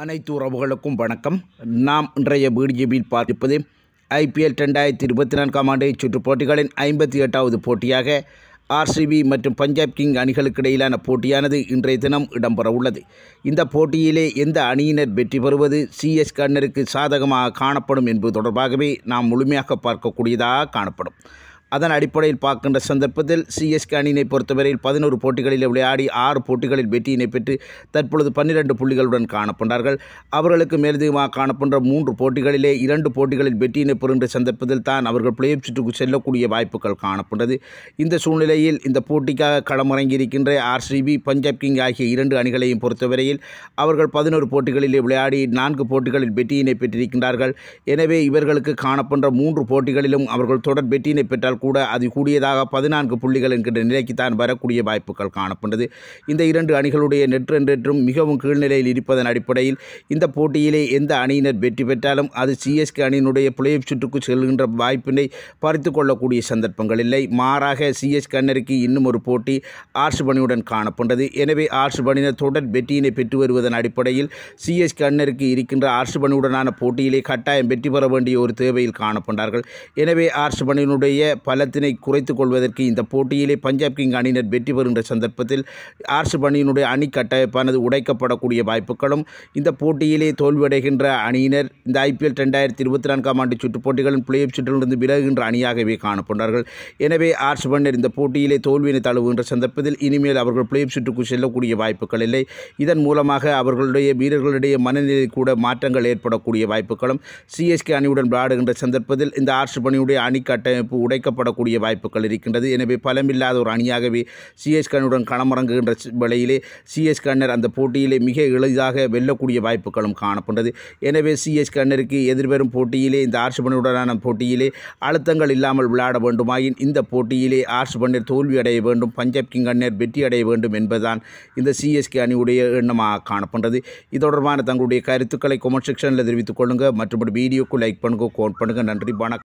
அனைத்து உறவுகளுக்கும் வணக்கம் நாம் இன்றைய பிடிஜிபியில் பார்ப்பது ஐபிஎல் ரெண்டாயிரத்தி இருபத்தி நான்காம் ஆண்டு சுற்று போட்டிகளின் ஐம்பத்தி எட்டாவது போட்டியாக ஆர்சிபி மற்றும் பஞ்சாப் கிங் அணிகளுக்கு இடையிலான போட்டியானது இன்றைய தினம் இடம்பெற உள்ளது இந்த போட்டியிலே எந்த அணியினர் வெற்றி பெறுவது சிஎஸ் கண்ணருக்கு சாதகமாக காணப்படும் என்பது தொடர்பாகவே நாம் முழுமையாக பார்க்கக்கூடியதாக காணப்படும் அதன் அடிப்படையில் பார்க்கின்ற சந்தர்ப்பத்தில் சிஎஸ்கே அணியினை பொறுத்தவரையில் பதினோரு போட்டிகளில் விளையாடி ஆறு போட்டிகளில் வெற்றியினை பெற்று தற்பொழுது பன்னிரண்டு புள்ளிகளுடன் காணப்பட்டார்கள் அவர்களுக்கு மேலதிகமாக காணப்படுற மூன்று போட்டிகளிலே இரண்டு போட்டிகளில் வெற்றியினை பெறுகின்ற சந்தர்ப்பத்தில் தான் அவர்கள் பிளே சுற்றுக்கு செல்லக்கூடிய வாய்ப்புகள் காணப்பட்டது இந்த சூழ்நிலையில் இந்த போட்டிக்காக களமிறங்கியிருக்கின்ற இருக்கின்ற ஆர்சிபி பஞ்சாப் கிங் ஆகிய இரண்டு அணிகளையும் பொறுத்தவரையில் அவர்கள் பதினோரு போட்டிகளிலே விளையாடி நான்கு போட்டிகளில் வெற்றியினை பெற்றிருக்கின்றார்கள் எனவே இவர்களுக்கு காணப்படுற மூன்று போட்டிகளிலும் அவர்கள் தொடர் வெற்றியினை பெற்றால் கூட அது கூடியதாக பதினான்கு புள்ளிகள் என்கின்ற நிலைக்குத்தான் வரக்கூடிய வாய்ப்புகள் காணப்பட்டது இந்த இரண்டு அணிகளுடைய நெற்றென்றென்றும் மிகவும் கீழ்நிலையில் இருப்பதன் அடிப்படையில் இந்த போட்டியிலே எந்த அணியினர் வெற்றி பெற்றாலும் அது சிஎஸ்கே அணியினுடைய புலையப் சுற்றுக்கு செல்கின்ற வாய்ப்பினை பறித்து கொள்ளக்கூடிய சந்தர்ப்பங்கள் இல்லை மாறாக சிஎஸ்கே அண்ணருக்கு இன்னும் ஒரு போட்டி ஆர்ஸ் பணியுடன் காணப்பட்டது எனவே ஆர்ஸ் பணியினர் தொடர் வெற்றியினை பெற்று வருவதன் அடிப்படையில் சிஎஸ்கே அண்ணருக்கு இருக்கின்ற ஆர்ஸ் பணியுடனான போட்டியிலே கட்டாயம் வெற்றி பெற வேண்டிய ஒரு தேவையில் காணப்பட்டார்கள் எனவே ஆர்ஸ் பணியினுடைய பலத்தினை குறைத்துக் கொள்வதற்கு இந்த போட்டியிலே பஞ்சாப் கிங் அணியினர் வெற்றி பெறுகின்ற சந்தர்ப்பத்தில் ஆர்ஷப் அணியினுடைய அணி கட்டமைப்பானது உடைக்கப்படக்கூடிய வாய்ப்புகளும் இந்த போட்டியிலே தோல்வியடைகின்ற அணியினர் இந்த ஐபிஎல் ரெண்டாயிரத்தி இருபத்தி நான்காம் ஆண்டு சுற்றுப் போட்டிகளின் பிளே ஆஃப் சுற்றிலிருந்து விலகுகின்ற அணியாகவே காணப்படுகிறார்கள் எனவே ஆர்ஷப் அணியர் இந்த போட்டியிலே தோல்வியினை தழுவுகின்ற சந்தர்ப்பத்தில் இனிமேல் அவர்கள் பிளே ஆஃப் சுற்றுக்கு செல்லக்கூடிய வாய்ப்புகள் இல்லை இதன் மூலமாக அவர்களுடைய வீரர்களுடைய மனநிலை கூட மாற்றங்கள் ஏற்படக்கூடிய வாய்ப்புகளும் சிஎஸ்கே அணியுடன் விளையாடுகின்ற சந்தர்ப்பத்தில் இந்த ஆர்ஷப் அணியுடைய அணி கட்டமைப்பு உடைக்கப்பட ஏற்படக்கூடிய வாய்ப்புகள் இருக்கின்றது எனவே பலமில்லாத ஒரு அணியாகவே சிஎஸ் கண்ணுடன் களமிறங்குகின்ற வேளையிலே சிஎஸ் கண்ணர் அந்த போட்டியிலே மிக எளிதாக வெல்லக்கூடிய வாய்ப்புகளும் காணப்படுகிறது எனவே சிஎஸ் கண்ணருக்கு எதிர்வரும் போட்டியிலே இந்த ஆர்ஷபனுடனான போட்டியிலே அழுத்தங்கள் இல்லாமல் விளையாட வேண்டுமாயின் இந்த போட்டியிலே ஆர்ஷபன்னர் தோல்வி அடைய வேண்டும் பஞ்சாப் கிங் அண்ணர் வெற்றி அடைய வேண்டும் என்பதுதான் இந்த சிஎஸ்கே அணியுடைய எண்ணமாக காணப்படுறது இது தொடர்பான தங்களுடைய கருத்துக்களை கொமெண்ட் செக்ஷனில் தெரிவித்துக் கொள்ளுங்கள் மற்றபடி வீடியோக்கு லைக் பண்ணுங்க கோட் பண்ணுங்கள் நன்றி வணக்கம்